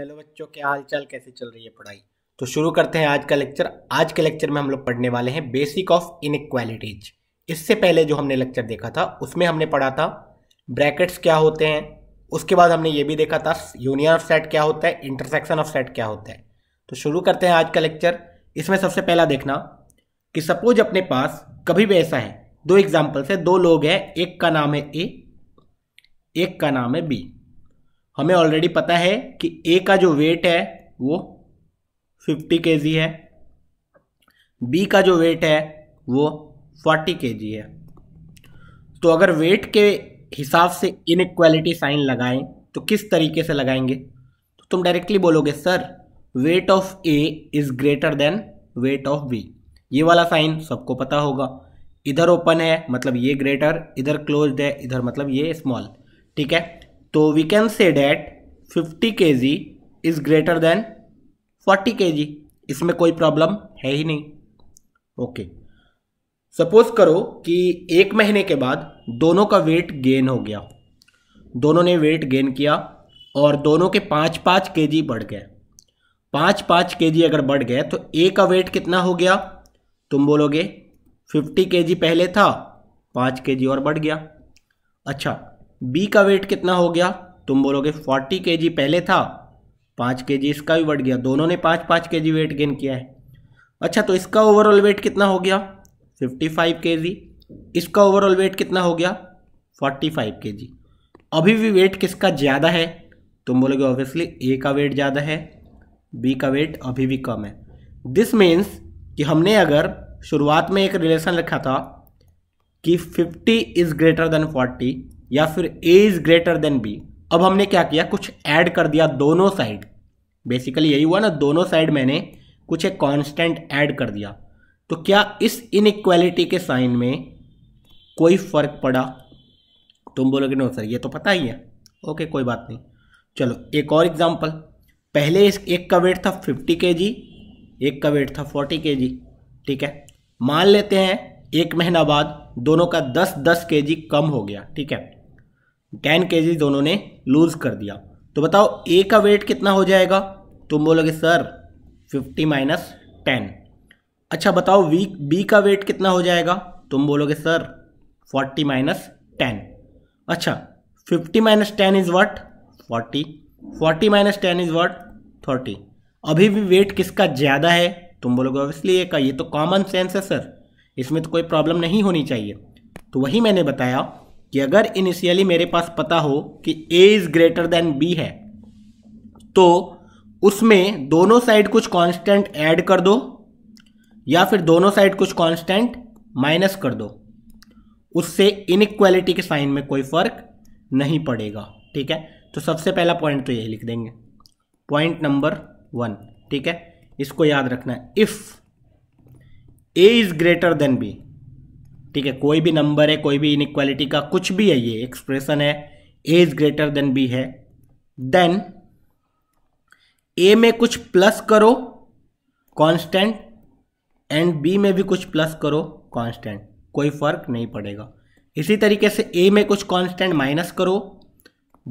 Hello बच्चों क्या हाल चाल कैसे चल रही है पढ़ाई तो शुरू करते हैं आज का लेक्चर आज के लेक्चर में हम लोग पढ़ने वाले हैं बेसिक ऑफ इनक्वालिटीज इससे पहले जो हमने लेक्चर देखा था उसमें हमने पढ़ा था ब्रैकेट्स क्या होते हैं उसके बाद हमने ये भी देखा था यूनियन ऑफ सेट क्या होता है इंटरसेक्शन ऑफ सेट क्या होता है तो शुरू करते हैं आज का लेक्चर इसमें सबसे पहला देखना कि सपोज अपने पास कभी भी ऐसा है दो एग्जाम्पल्स है दो लोग हैं एक का नाम है ए एक का नाम है बी हमें ऑलरेडी पता है कि ए का जो वेट है वो फिफ्टी के है बी का जो वेट है वो फोर्टी के है तो अगर वेट के हिसाब से इनक्वालिटी साइन लगाएं तो किस तरीके से लगाएंगे तो तुम डायरेक्टली बोलोगे sir weight of A is greater than weight of B ये वाला साइन सबको पता होगा इधर ओपन है मतलब ये ग्रेटर इधर क्लोज्ड है इधर मतलब ये स्मॉल ठीक है तो वी कैन से डैट 50 के जी इज़ ग्रेटर देन 40 के जी इसमें कोई प्रॉब्लम है ही नहीं ओके okay. सपोज करो कि एक महीने के बाद दोनों का वेट गेन हो गया दोनों ने वेट गेन किया और दोनों के पाँच पाँच के जी बढ़ गए पाँच पाँच के जी अगर बढ़ गए तो ए का वेट कितना हो गया तुम बोलोगे फिफ्टी के जी पहले था पाँच के जी और बढ़ गया अच्छा बी का वेट कितना हो गया तुम बोलोगे फोर्टी के जी पहले था पाँच के जी इसका भी बढ़ गया दोनों ने पाँच पाँच के जी वेट गेन किया है अच्छा तो इसका ओवरऑल वेट कितना हो गया फिफ्टी फाइव के जी इसका ओवरऑल वेट कितना हो गया फोर्टी फाइव के जी अभी भी वेट किसका ज़्यादा है तुम बोलोगे ऑब्वियसली ए का वेट ज़्यादा है बी का वेट अभी भी कम है दिस मीन्स कि हमने अगर शुरुआत में एक रिलेशन रखा था कि 50 इज़ ग्रेटर देन फोर्टी या फिर A is greater than B अब हमने क्या किया कुछ ऐड कर दिया दोनों साइड बेसिकली यही हुआ ना दोनों साइड मैंने कुछ एक कांस्टेंट ऐड कर दिया तो क्या इस इनक्वालिटी के साइन में कोई फ़र्क पड़ा तुम बोलोगे नो सर ये तो पता ही है ओके कोई बात नहीं चलो एक और एग्जांपल पहले इस एक का वेट था फिफ्टी के जी एक का वेट था फोर्टी के जी ठीक है मान लेते हैं एक महीना बाद दोनों का दस दस के जी कम हो गया ठीक है टेन के दोनों ने लूज कर दिया तो बताओ ए का वेट कितना हो जाएगा तुम बोलोगे सर फिफ्टी माइनस टेन अच्छा बताओ वी बी का वेट कितना हो जाएगा तुम बोलोगे सर फोर्टी माइनस टेन अच्छा fifty minus ten is what forty forty minus ten is what thirty अभी भी वेट किसका ज़्यादा है तुम बोलोगे ऑब्वियसली ए का ये तो कॉमन सेंस है सर इसमें तो कोई प्रॉब्लम नहीं होनी चाहिए तो वही मैंने बताया कि अगर इनिशियली मेरे पास पता हो कि A is greater than B है तो उसमें दोनों साइड कुछ कांस्टेंट ऐड कर दो या फिर दोनों साइड कुछ कांस्टेंट माइनस कर दो उससे इनक्वालिटी के साइन में कोई फ़र्क नहीं पड़ेगा ठीक है तो सबसे पहला पॉइंट तो यही लिख देंगे पॉइंट नंबर वन ठीक है इसको याद रखना है if A is greater than B ठीक है कोई भी नंबर है कोई भी इनक्वालिटी का कुछ भी है ये एक्सप्रेशन है A is greater than B है देन ए में कुछ प्लस करो कांस्टेंट एंड बी में भी कुछ प्लस करो कांस्टेंट कोई फर्क नहीं पड़ेगा इसी तरीके से ए में कुछ कांस्टेंट माइनस करो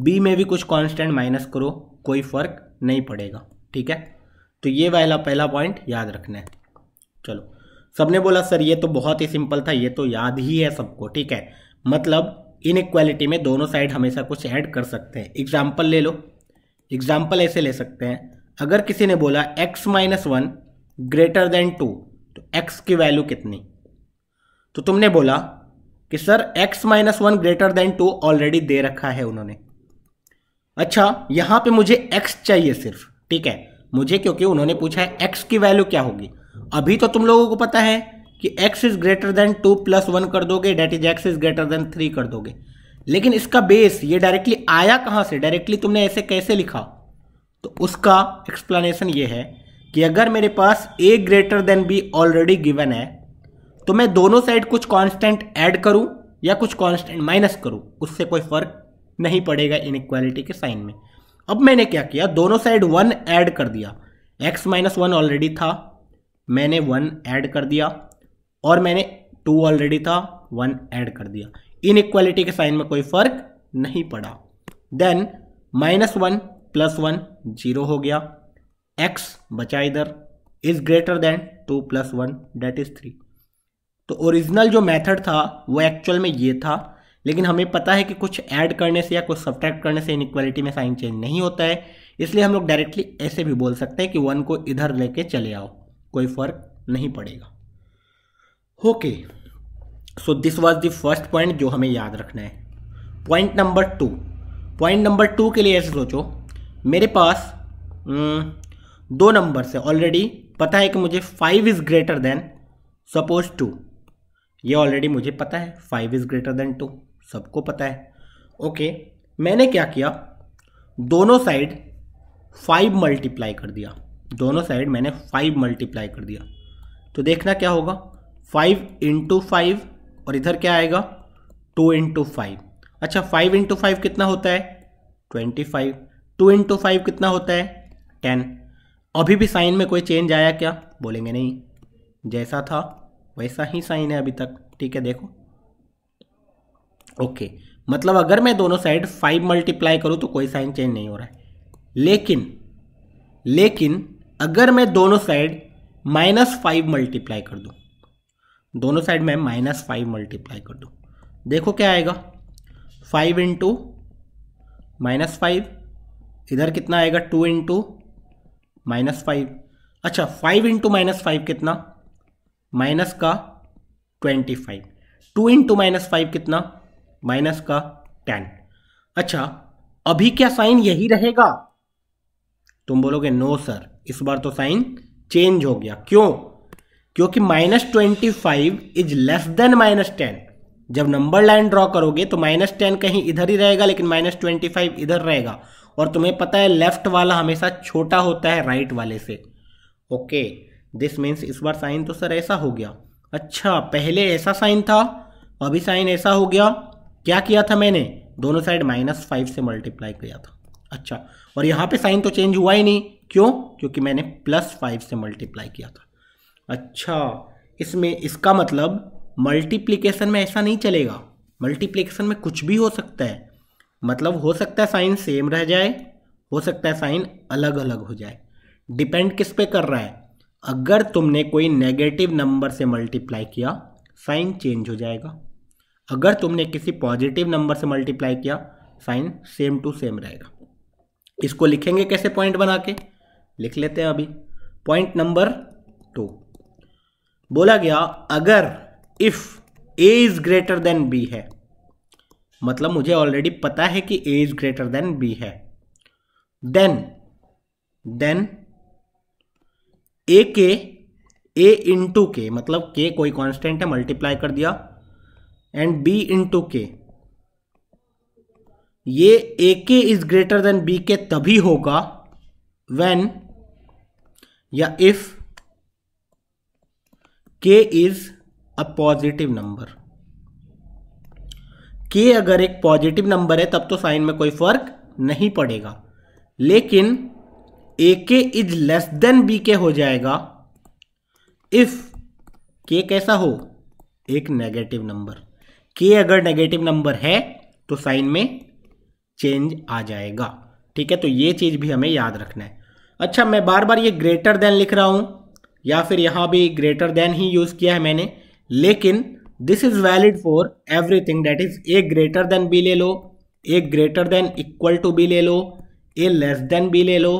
बी में भी कुछ कांस्टेंट माइनस करो कोई फर्क नहीं पड़ेगा ठीक है तो ये वाला पहला पॉइंट याद रखना है चलो सबने बोला सर ये तो बहुत ही सिंपल था ये तो याद ही है सबको ठीक है मतलब इन इक्वालिटी में दोनों साइड हमेशा कुछ ऐड कर सकते हैं एग्जाम्पल ले लो एग्जाम्पल ऐसे ले सकते हैं अगर किसी ने बोला x minus one greater than two तो x की वैल्यू कितनी तो तुमने बोला कि sir x minus one greater than two already दे रखा है उन्होंने अच्छा यहाँ पे मुझे x चाहिए सिर्फ ठीक है मुझे क्योंकि उन्होंने पूछा है एक्स की वैल्यू क्या होगी अभी तो तुम लोगों को पता है कि x is greater than two plus one कर दोगे that is x is greater than three कर दोगे लेकिन इसका बेस ये डायरेक्टली आया कहाँ से डायरेक्टली तुमने ऐसे कैसे लिखा तो उसका एक्सप्लेनेशन ये है कि अगर मेरे पास a greater than b already given है तो मैं दोनों साइड कुछ कांस्टेंट ऐड करूं या कुछ कांस्टेंट माइनस करूं उससे कोई फर्क नहीं पड़ेगा इन के साइन में अब मैंने क्या किया दोनों साइड वन ऐड कर दिया एक्स माइनस वन ऑलरेडी था मैंने वन ऐड कर दिया और मैंने टू ऑलरेडी था वन ऐड कर दिया इन इक्वालिटी के साइन में कोई फर्क नहीं पड़ा then minus one plus one zero हो गया एक्स बचा इधर is greater than two plus one that is three तो ओरिजिनल जो मेथड था वो एक्चुअल में ये था लेकिन हमें पता है कि कुछ ऐड करने से या कुछ सब्ट्रैक्ट करने से इन में साइन चेंज नहीं होता है इसलिए हम लोग डायरेक्टली ऐसे भी बोल सकते हैं कि वन को इधर लेके चले आओ कोई फ़र्क नहीं पड़ेगा okay so this was the first point जो हमें याद रखना है point number two point number two के लिए ऐसे सोचो मेरे पास हम्म, दो नंबर्स है ऑलरेडी पता है कि मुझे five is greater than suppose two ये ऑलरेडी मुझे पता है five is greater than two सबको पता है ओके okay, मैंने क्या किया दोनों साइड फाइव मल्टीप्लाई कर दिया दोनों साइड मैंने फाइव मल्टीप्लाई कर दिया तो देखना क्या होगा फाइव इंटू फाइव और इधर क्या आएगा टू इंटू फाइव अच्छा फाइव इंटू फाइव कितना होता है twenty five two into five कितना होता है टेन अभी भी साइन में कोई चेंज आया क्या बोलेंगे नहीं जैसा था वैसा ही साइन है अभी तक ठीक है देखो ओके मतलब अगर मैं दोनों साइड फाइव मल्टीप्लाई करूँ तो कोई साइन चेंज नहीं हो रहा है लेकिन लेकिन अगर मैं दोनों साइड माइनस फाइव मल्टीप्लाई कर दूं दोनों साइड में माइनस फाइव मल्टीप्लाई कर दूं देखो क्या आएगा फाइव इंटू माइनस फाइव इधर कितना आएगा टू इंटू माइनस फाइव अच्छा फाइव इंटू माइनस फाइव कितना माइनस का twenty five two into minus five कितना माइनस का टेन अच्छा अभी क्या साइन यही रहेगा तुम बोलोगे नो सर इस बार तो साइन चेंज हो गया क्यों क्योंकि minus twenty five is less than minus ten जब नंबर लाइन ड्रॉ करोगे तो माइनस टेन कहीं इधर ही रहेगा लेकिन माइनस ट्वेंटी फाइव इधर रहेगा और तुम्हें पता है लेफ्ट वाला हमेशा छोटा होता है राइट वाले से ओके दिस मीन्स इस बार साइन तो सर ऐसा हो गया अच्छा पहले ऐसा साइन था अभी साइन ऐसा हो गया क्या किया था मैंने दोनों साइड माइनस फाइव से मल्टीप्लाई किया था अच्छा और यहाँ पे साइन तो चेंज हुआ ही नहीं क्यों क्योंकि मैंने प्लस फाइव से मल्टीप्लाई किया था अच्छा इसमें इसका मतलब मल्टीप्लीकेशन में ऐसा नहीं चलेगा मल्टीप्लीकेशन में कुछ भी हो सकता है मतलब हो सकता है साइन सेम रह जाए हो सकता है साइन अलग अलग हो जाए डिपेंड किस पे कर रहा है अगर तुमने कोई नेगेटिव नंबर से मल्टीप्लाई किया साइन चेंज हो जाएगा अगर तुमने किसी पॉजिटिव नंबर से मल्टीप्लाई किया साइन सेम टू सेम रहेगा इसको लिखेंगे कैसे पॉइंट बना के लिख लेते हैं अभी पॉइंट नंबर टू बोला गया अगर if A is greater than B है मतलब मुझे ऑलरेडी पता है कि A is greater than B है देन देन ए के ए इंटू के मतलब के कोई कांस्टेंट है मल्टीप्लाई कर दिया एंड बी इंटू के ये ए के इज ग्रेटर देन बी के तभी होगा व्हेन या इफ के इज अ पॉजिटिव नंबर के अगर एक पॉजिटिव नंबर है तब तो साइन में कोई फर्क नहीं पड़ेगा लेकिन ए के इज लेस देन बी के हो जाएगा इफ के कैसा हो एक नेगेटिव नंबर के अगर नेगेटिव नंबर है तो साइन में चेंज आ जाएगा ठीक है तो ये चीज़ भी हमें याद रखना है अच्छा मैं बार बार ये ग्रेटर देन लिख रहा हूँ या फिर यहाँ भी ग्रेटर देन ही यूज़ किया है मैंने लेकिन this is valid for everything that is A greater than B ले लो A greater than equal to B ले लो ए लेस देन बी ले लो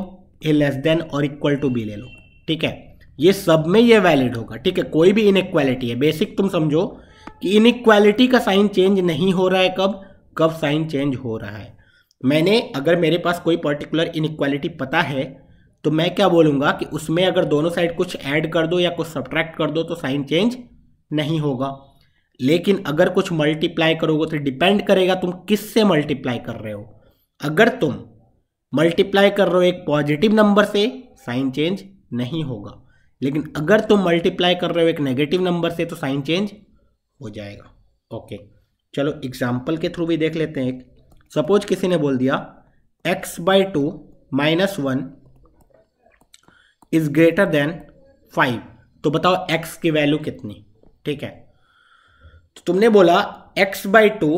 ए लेस देन और इक्वल टू बी ले लो ठीक है ये सब में ये वैलिड होगा ठीक है कोई भी इनक्वालिटी है बेसिक तुम समझो कि इनक्वालिटी का साइन चेंज नहीं हो रहा है कब कब साइन चेंज हो रहा है मैंने अगर मेरे पास कोई पर्टिकुलर इनक्वालिटी पता है तो मैं क्या बोलूंगा कि उसमें अगर दोनों साइड कुछ ऐड कर दो या कुछ सब्ट्रैक्ट कर दो तो साइन चेंज नहीं होगा लेकिन अगर कुछ मल्टीप्लाई करोगे तो डिपेंड करेगा तुम किस से मल्टीप्लाई कर रहे हो अगर तुम मल्टीप्लाई कर रहे हो एक पॉजिटिव नंबर से साइन चेंज नहीं होगा लेकिन अगर तुम मल्टीप्लाई कर रहे हो एक नेगेटिव नंबर से तो साइन चेंज हो जाएगा ओके चलो एग्जाम्पल के थ्रू भी देख लेते हैं एक सपोज किसी ने बोल दिया x by two minus one is greater than five तो बताओ एक्स की वैल्यू कितनी ठीक है तो तुमने बोला x by two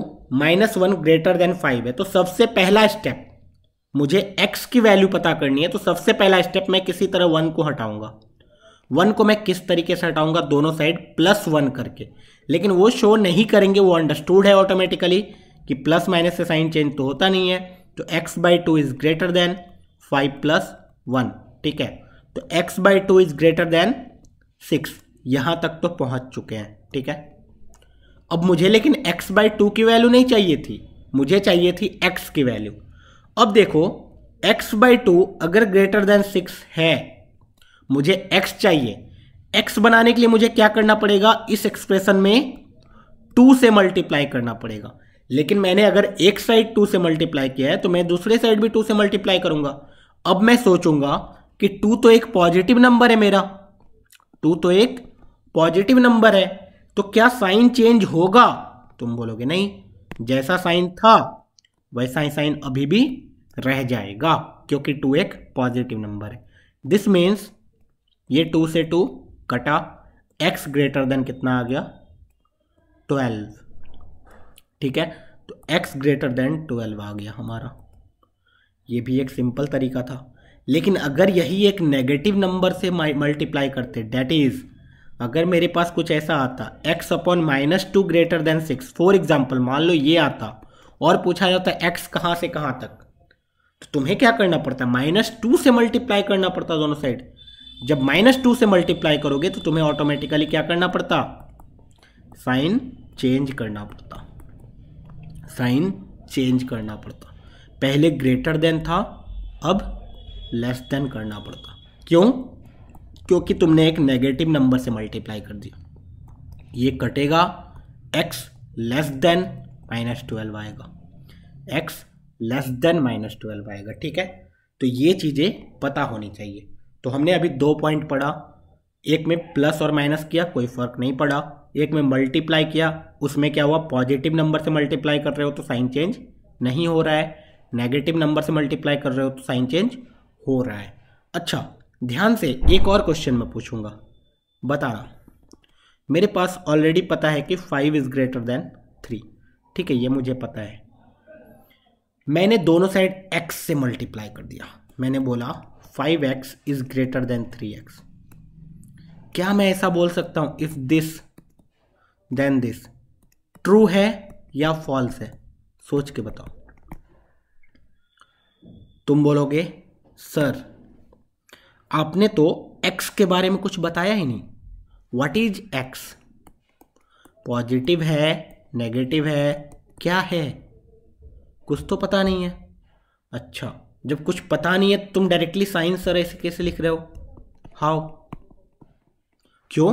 minus one greater than five है तो सबसे पहला स्टेप मुझे एक्स की वैल्यू पता करनी है तो सबसे पहला स्टेप मैं किसी तरह वन को हटाऊंगा वन को मैं किस तरीके से हटाऊंगा दोनों साइड प्लस वन करके लेकिन वो शो नहीं करेंगे वो अंडरस्टूड है ऑटोमेटिकली कि प्लस माइनस से साइन चेंज तो होता नहीं है तो x by two is greater than five plus one ठीक है तो x by two is greater than six यहां तक तो पहुंच चुके हैं ठीक है अब मुझे लेकिन x बाई टू की वैल्यू नहीं चाहिए थी मुझे चाहिए थी x की वैल्यू अब देखो x बाई टू अगर ग्रेटर देन सिक्स है मुझे x चाहिए x बनाने के लिए मुझे क्या करना पड़ेगा इस एक्सप्रेशन में टू से मल्टीप्लाई करना पड़ेगा लेकिन मैंने अगर एक साइड टू से मल्टीप्लाई किया है तो मैं दूसरे साइड भी टू से मल्टीप्लाई करूंगा अब मैं सोचूंगा कि टू तो एक पॉजिटिव नंबर है मेरा टू तो एक पॉजिटिव नंबर है तो क्या साइन चेंज होगा तुम बोलोगे नहीं जैसा साइन था वैसा ही साइन अभी भी रह जाएगा क्योंकि टू एक पॉजिटिव नंबर है दिस मीन्स ये टू से टू कटा एक्स ग्रेटर देन कितना आ गया ट्वेल्व ठीक है तो एक्स ग्रेटर देन ट्वेल्व आ गया हमारा ये भी एक सिंपल तरीका था लेकिन अगर यही एक नेगेटिव नंबर से मल्टीप्लाई करते डैट इज अगर मेरे पास कुछ ऐसा आता x upon minus two greater than six for example मान लो ये आता और पूछा जाता एक्स x कहाँ से कहाँ तक तो तुम्हें क्या करना पड़ता है माइनस टू से मल्टीप्लाई करना पड़ता दोनों साइड जब माइनस टू से मल्टीप्लाई करोगे तो तुम्हें ऑटोमेटिकली क्या करना पड़ता साइन चेंज करना पड़ता साइन चेंज करना पड़ता पहले ग्रेटर देन था अब लेस देन करना पड़ता क्यों क्योंकि तुमने एक नेगेटिव नंबर से मल्टीप्लाई कर दिया ये कटेगा x less than minus twelve आएगा x less than minus twelve आएगा ठीक है तो ये चीज़ें पता होनी चाहिए तो हमने अभी दो पॉइंट पढ़ा एक में प्लस और माइनस किया कोई फर्क नहीं पड़ा एक में मल्टीप्लाई किया उसमें क्या हुआ पॉजिटिव नंबर से मल्टीप्लाई कर रहे हो तो साइन चेंज नहीं हो रहा है नेगेटिव नंबर से मल्टीप्लाई कर रहे हो तो साइन चेंज हो रहा है अच्छा ध्यान से एक और क्वेश्चन मैं पूछूंगा बताना मेरे पास ऑलरेडी पता है कि five is greater than three ठीक है ये मुझे पता है मैंने दोनों साइड एक्स से मल्टीप्लाई कर दिया मैंने बोला five x is greater than three x क्या मैं ऐसा बोल सकता हूं if this then this true है या फॉल्स है सोच के बताओ तुम बोलोगे सर आपने तो एक्स के बारे में कुछ बताया ही नहीं व्हाट इज एक्स पॉजिटिव है नेगेटिव है क्या है कुछ तो पता नहीं है अच्छा जब कुछ पता नहीं है तुम डायरेक्टली साइंस सर ऐसे कैसे लिख रहे हो हाउ क्यों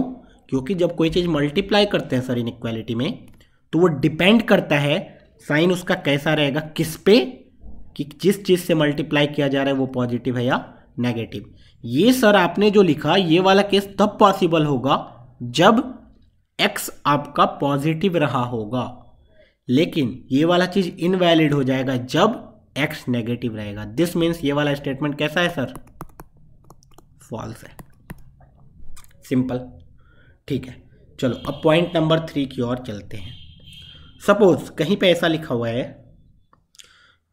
क्योंकि जब कोई चीज़ मल्टीप्लाई करते हैं सर इन में तो वो डिपेंड करता है साइन उसका कैसा रहेगा किस पे कि जिस चीज़ से मल्टीप्लाई किया जा रहा है वो पॉजिटिव है या नेगेटिव ये सर आपने जो लिखा ये वाला केस तब पॉसिबल होगा जब एक्स आपका पॉजिटिव रहा होगा लेकिन ये वाला चीज़ इनवैलिड हो जाएगा जब एक्स नेगेटिव रहेगा दिस मीन्स ये वाला स्टेटमेंट कैसा है सर फॉल्स है सिंपल ठीक है चलो अब पॉइंट नंबर थ्री की ओर चलते हैं सपोज कहीं पे ऐसा लिखा हुआ है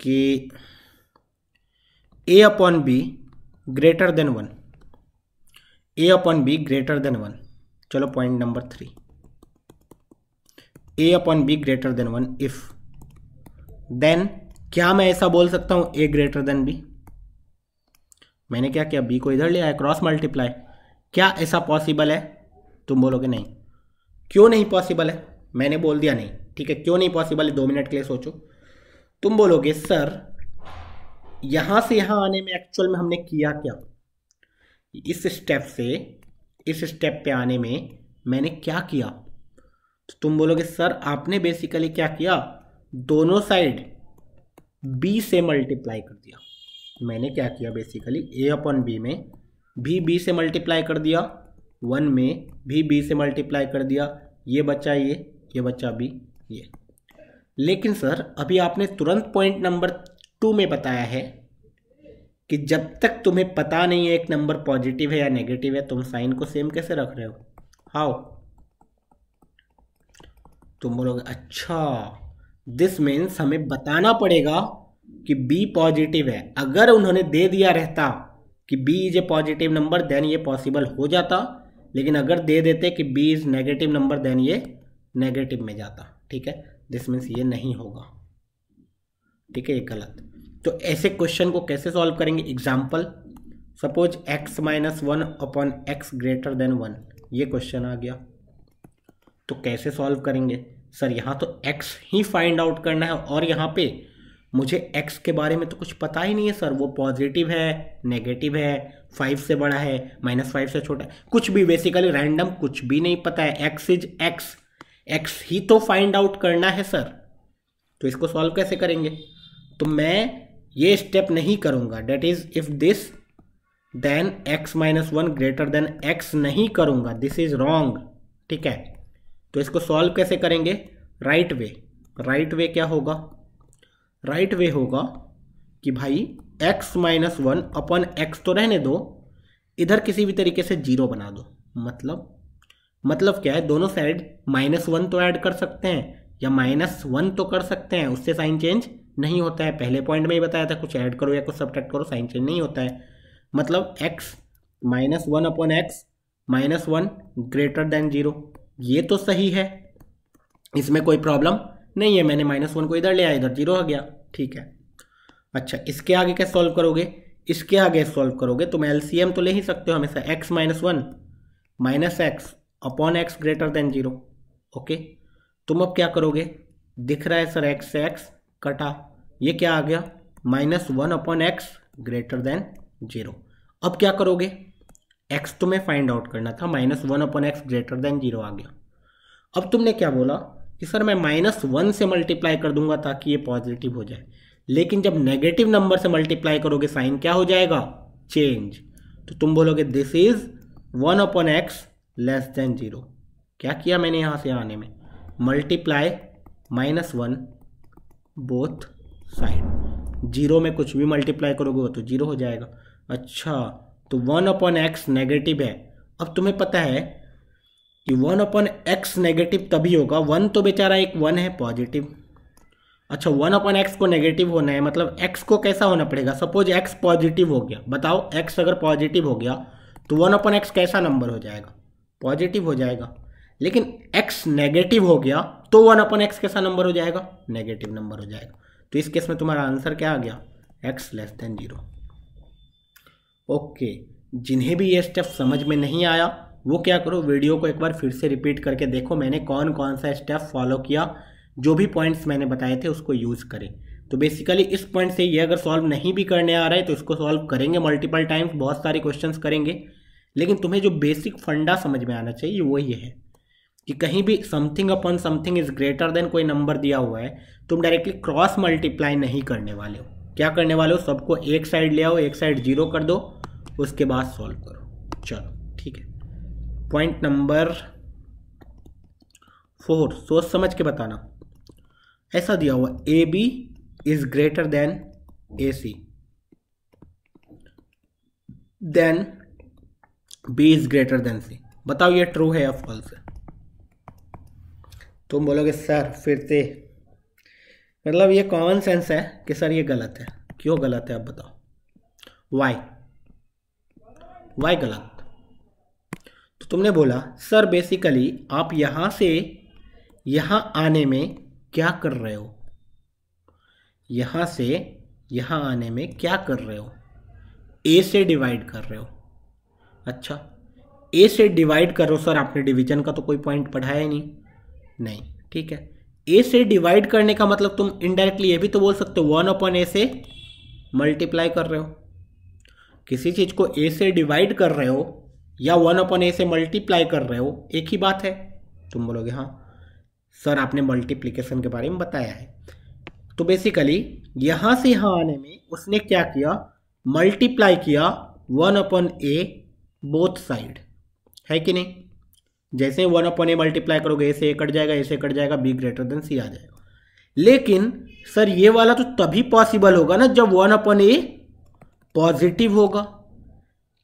कि A upon B greater than one A upon B greater than one चलो point number three A upon B greater than one if then क्या मैं ऐसा बोल सकता हूं ए ग्रेटर देन बी मैंने क्या किया बी को इधर लिया है क्रॉस मल्टीप्लाई क्या ऐसा पॉसिबल है तुम बोलोगे नहीं क्यों नहीं पॉसिबल है मैंने बोल दिया नहीं ठीक है क्यों नहीं पॉसिबल है दो मिनट के लिए सोचो तुम बोलोगे सर यहाँ से यहाँ आने में एक्चुअल में हमने किया क्या इस स्टेप से इस स्टेप पे आने में मैंने क्या किया तो तुम बोलोगे सर आपने बेसिकली क्या किया दोनों साइड बी से मल्टीप्लाई कर दिया मैंने क्या किया बेसिकली ए अपॉन बी में भी बी से मल्टीप्लाई कर दिया वन में भी बी से मल्टीप्लाई कर दिया ये बच्चा ये ये बच्चा बी ये लेकिन सर अभी आपने तुरंत पॉइंट नंबर टू में बताया है कि जब तक तुम्हें पता नहीं है एक नंबर पॉजिटिव है या नेगेटिव है तुम साइन को सेम कैसे रख रहे हो हाउ तुम बोलोगे अच्छा दिस मीन्स हमें बताना पड़ेगा कि बी पॉजिटिव है अगर उन्होंने दे दिया रहता कि B is a positive number then ये पॉसिबल हो जाता लेकिन अगर दे देते कि B is negative number then ये नेगेटिव में जाता ठीक है दिस मीन्स ये नहीं होगा ठीक है ये गलत तो ऐसे क्वेश्चन को कैसे सॉल्व करेंगे example suppose x minus one upon x greater than one ये क्वेश्चन आ गया तो कैसे सॉल्व करेंगे सर यहाँ तो एक्स ही फाइंड आउट करना है और यहाँ पे मुझे एक्स के बारे में तो कुछ पता ही नहीं है सर वो पॉजिटिव है नेगेटिव है फाइव से बड़ा है माइनस फाइव से छोटा है कुछ भी बेसिकली रैंडम कुछ भी नहीं पता है एक्स इज एक्स एक्स ही तो फाइंड आउट करना है सर तो इसको सॉल्व कैसे करेंगे तो मैं ये स्टेप नहीं करूँगा that is if this then x minus one greater than x नहीं करूँगा दिस इज रॉन्ग ठीक है तो इसको सॉल्व कैसे करेंगे राइट वे राइट वे क्या होगा राइट right वे होगा कि भाई x minus one upon x तो रहने दो इधर किसी भी तरीके से जीरो बना दो मतलब मतलब क्या है दोनों साइड माइनस वन तो ऐड कर सकते हैं या माइनस वन तो कर सकते हैं उससे साइन चेंज नहीं होता है पहले पॉइंट में ही बताया था कुछ ऐड करो या कुछ सब्ट्रैक्ट करो साइन चेंज नहीं होता है मतलब x minus one upon x minus one greater than zero ये तो सही है इसमें कोई प्रॉब्लम नहीं है मैंने माइनस वन को इधर ले आया इधर जीरो आ गया ठीक है अच्छा इसके आगे क्या सॉल्व करोगे इसके आगे सॉल्व करोगे तुम तो एल तो ले ही सकते हो हमेशा x minus one minus x upon x greater than zero okay तुम अब क्या करोगे दिख रहा है सर एक्स से एक्स कटा ये क्या आ गया minus one upon x greater than zero अब क्या करोगे एक्स तुम्हें फाइंड आउट करना था minus one upon x greater than zero आ गया अब तुमने क्या बोला कि सर मैं माइनस वन से मल्टीप्लाई कर दूंगा ताकि ये पॉजिटिव हो जाए लेकिन जब नेगेटिव नंबर से मल्टीप्लाई करोगे साइन क्या हो जाएगा चेंज तो तुम बोलोगे this is one upon x less than zero क्या किया मैंने यहाँ से आने में multiply minus one both side zero में कुछ भी मल्टीप्लाई करोगे तो जीरो हो जाएगा अच्छा तो वन अपॉन एक्स नेगेटिव है अब तुम्हें पता है कि वन अपॉन एक्स नेगेटिव तभी होगा वन तो बेचारा एक वन है पॉजिटिव अच्छा वन अपॉन एक्स को नेगेटिव होना है मतलब एक्स को कैसा होना पड़ेगा सपोज एक्स पॉजिटिव हो गया बताओ एक्स अगर पॉजिटिव हो गया तो वन अपॉन एक्स कैसा नंबर हो जाएगा पॉजिटिव हो जाएगा लेकिन x नेगेटिव हो गया तो वन अपन एक्स कैसा नंबर हो जाएगा नेगेटिव नंबर हो जाएगा तो इस केस में तुम्हारा आंसर क्या आ गया x less than zero okay जिन्हें भी ये स्टेप समझ में नहीं आया वो क्या करो वीडियो को एक बार फिर से रिपीट करके देखो मैंने कौन कौन सा स्टेप फॉलो किया जो भी पॉइंट्स मैंने बताए थे उसको यूज़ करें तो बेसिकली इस पॉइंट से ये अगर सॉल्व नहीं भी करने आ रहा है तो इसको सॉल्व करेंगे मल्टीपल टाइम्स बहुत सारे क्वेश्चंस करेंगे लेकिन तुम्हें जो बेसिक फंडा समझ में आना चाहिए वो ये है कि कहीं भी something upon something is greater than कोई नंबर दिया हुआ है तुम डायरेक्टली क्रॉस मल्टीप्लाई नहीं करने वाले हो क्या करने वाले हो सबको एक साइड ले आओ एक साइड जीरो कर दो उसके बाद सॉल्व करो चलो ठीक है पॉइंट नंबर फोर सोच समझ के बताना ऐसा दिया हुआ A B is greater than A C then B is greater than C बताओ ये ट्रू है या फॉल्स है तुम बोलोगे सर फिर से मतलब ये कॉमन सेंस है कि सर ये गलत है क्यों गलत है आप बताओ वाई वाई गलत तो तुमने बोला सर बेसिकली आप यहां से यहां आने में क्या कर रहे हो यहां से यहां आने में क्या कर रहे हो ए से डिवाइड कर रहे हो अच्छा ए से डिवाइड करो सर आपने डिवीजन का तो कोई पॉइंट पढ़ाया ही नहीं नहीं ठीक है ए से डिवाइड करने का मतलब तुम इनडायरेक्टली ये भी तो बोल सकते हो वन अपन ए से मल्टीप्लाई कर रहे हो किसी चीज़ को ए से डिवाइड कर रहे हो या वन अपन ए से मल्टीप्लाई कर रहे हो एक ही बात है तुम बोलोगे हाँ सर आपने मल्टीप्लीकेशन के बारे में बताया है तो बेसिकली यहाँ से यहाँ आने में उसने क्या किया मल्टीप्लाई किया one upon A both side है कि नहीं जैसे वन अपॉन ए मल्टीप्लाई करोगे ऐसे ए कट जाएगा ऐसे कट जाएगा बी ग्रेटर देन सी आ जाएगा लेकिन सर ये वाला तो तभी पॉसिबल होगा ना जब वन अपॉन ए पॉजिटिव होगा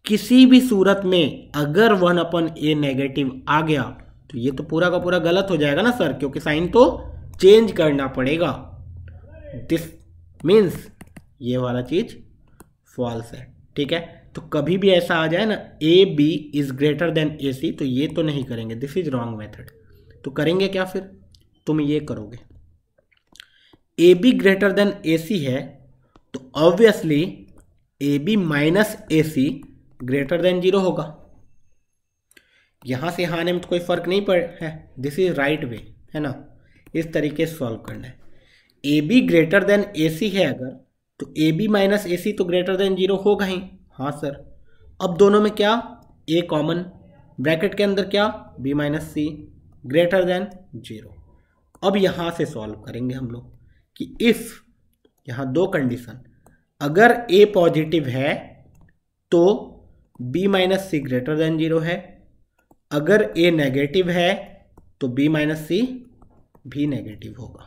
किसी भी सूरत में अगर वन अपॉन ए नेगेटिव आ गया तो ये तो पूरा का पूरा गलत हो जाएगा ना सर क्योंकि साइन तो चेंज करना पड़ेगा दिस मीन्स ये वाला चीज फॉल्स है ठीक है तो कभी भी ऐसा आ जाए ना A B is greater than A C तो ये तो नहीं करेंगे दिस इज़ रॉन्ग मेथड तो करेंगे क्या फिर तुम ये करोगे A B greater than A C है तो obviously A B minus A C greater than zero होगा यहां से यहाँ आने में तो कोई फ़र्क नहीं पड़ है दिस इज़ राइट वे है ना इस तरीके से सॉल्व करना है A B greater than A C है अगर तो ए बी माइनस ए सी तो ग्रेटर देन जीरो होगा ही हाँ सर अब दोनों में क्या ए कॉमन ब्रैकेट के अंदर क्या B minus C greater than zero अब यहाँ से सॉल्व करेंगे हम लोग कि इफ़ यहाँ दो कंडीशन अगर ए पॉजिटिव है तो B minus C greater than zero है अगर ए नेगेटिव है तो बी माइनस सी भी नेगेटिव होगा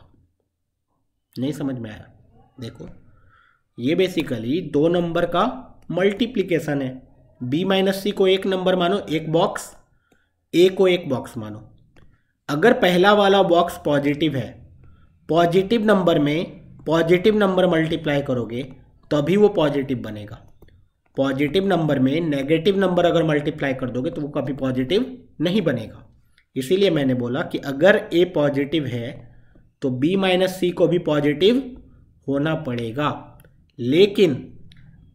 नहीं समझ में आया देखो ये बेसिकली दो नंबर का मल्टीप्लीकेशन है बी माइनस सी को एक नंबर मानो एक बॉक्स ए को एक बॉक्स मानो अगर पहला वाला बॉक्स पॉजिटिव है पॉजिटिव नंबर में पॉजिटिव नंबर मल्टीप्लाई करोगे तभी वो पॉजिटिव बनेगा पॉजिटिव नंबर में नेगेटिव नंबर अगर मल्टीप्लाई कर दोगे तो वो कभी पॉजिटिव नहीं बनेगा इसीलिए मैंने बोला कि अगर ए पॉजिटिव है तो बी माइनस सी को भी पॉजिटिव होना पड़ेगा लेकिन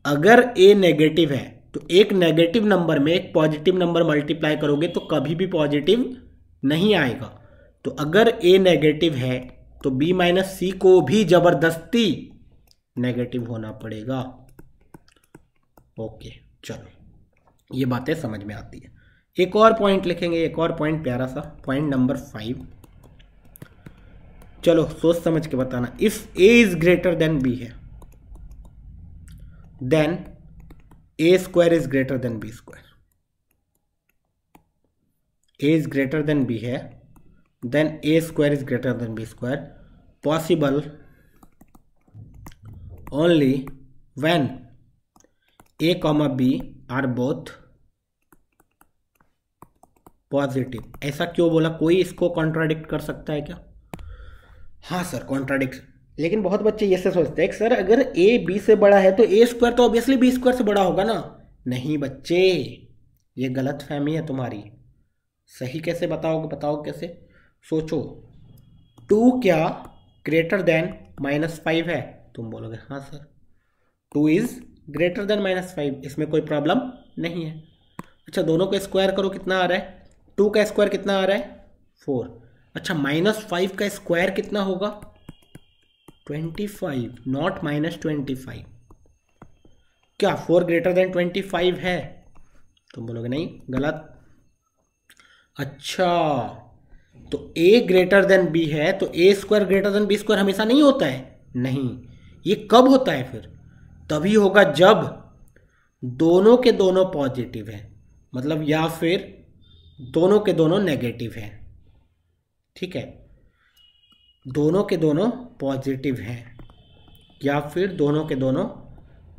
अगर ए नेगेटिव है तो एक नेगेटिव नंबर में एक पॉजिटिव नंबर मल्टीप्लाई करोगे तो कभी भी पॉजिटिव नहीं आएगा तो अगर ए नेगेटिव है तो बी माइनस सी को भी ज़बरदस्ती नेगेटिव होना पड़ेगा ओके चलो ये बातें समझ में आती है एक और पॉइंट लिखेंगे एक और पॉइंट प्यारा सा पॉइंट नंबर फाइव चलो सोच समझ के बताना if A is greater than B है then a square is greater than b square a is greater than b है then a square is greater than b square possible only when a comma b are both positive ऐसा क्यों बोला कोई इसको contradict कर सकता है क्या हाँ सर कॉन्ट्राडिक्ट लेकिन बहुत बच्चे ये से सोचते हैं सर अगर ए बी से बड़ा है तो ए स्क्वायर तो ऑब्वियसली बी स्क्वायर से बड़ा होगा ना नहीं बच्चे ये गलत फहमी है तुम्हारी सही कैसे बताओगे बताओ कैसे सोचो टू क्या ग्रेटर देन माइनस फाइव है तुम बोलोगे हाँ sir two is greater than minus five इसमें कोई प्रॉब्लम नहीं है अच्छा दोनों का स्क्वायर करो कितना आ रहा है टू का स्क्वायर कितना आ रहा है फोर अच्छा माइनस फाइव का स्क्वायर कितना होगा twenty five not minus twenty five क्या four greater than twenty five है तुम बोलोगे नहीं गलत अच्छा तो ए ग्रेटर देन बी है तो A square greater than B square हमेशा नहीं होता है नहीं ये कब होता है फिर तभी होगा जब दोनों के दोनों पॉजिटिव हैं मतलब या फिर दोनों के दोनों नेगेटिव हैं ठीक है दोनों के दोनों पॉजिटिव हैं या फिर दोनों के दोनों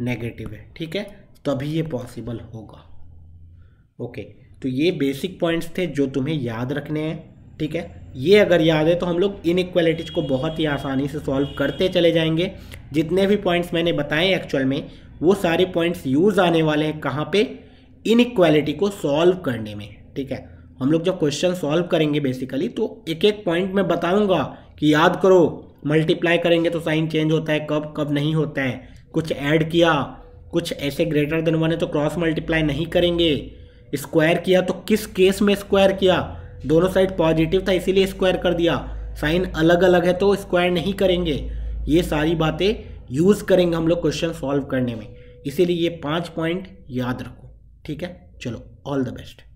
नेगेटिव है ठीक है तभी ये पॉसिबल होगा ओके तो ये बेसिक पॉइंट्स थे जो तुम्हें याद रखने हैं ठीक है ये अगर याद है तो हम लोग इन को बहुत ही आसानी से सॉल्व करते चले जाएंगे जितने भी पॉइंट्स मैंने बताए एक्चुअल में वो सारे पॉइंट्स यूज़ आने वाले हैं कहाँ पे इन को सॉल्व करने में ठीक है हम लोग जब क्वेश्चन सॉल्व करेंगे बेसिकली तो एक एक पॉइंट मैं बताऊंगा कि याद करो मल्टीप्लाई करेंगे तो साइन चेंज होता है कब कब नहीं होता है कुछ ऐड किया कुछ ऐसे ग्रेटर देन वन है तो क्रॉस मल्टीप्लाई नहीं करेंगे स्क्वायर किया तो किस केस में स्क्वायर किया दोनों साइड पॉजिटिव था इसीलिए स्क्वायर कर दिया साइन अलग अलग है तो स्क्वायर नहीं करेंगे ये सारी बातें यूज़ करेंगे हम लोग क्वेश्चन सॉल्व करने में इसीलिए ये पाँच पॉइंट याद रखो ठीक है चलो ऑल द बेस्ट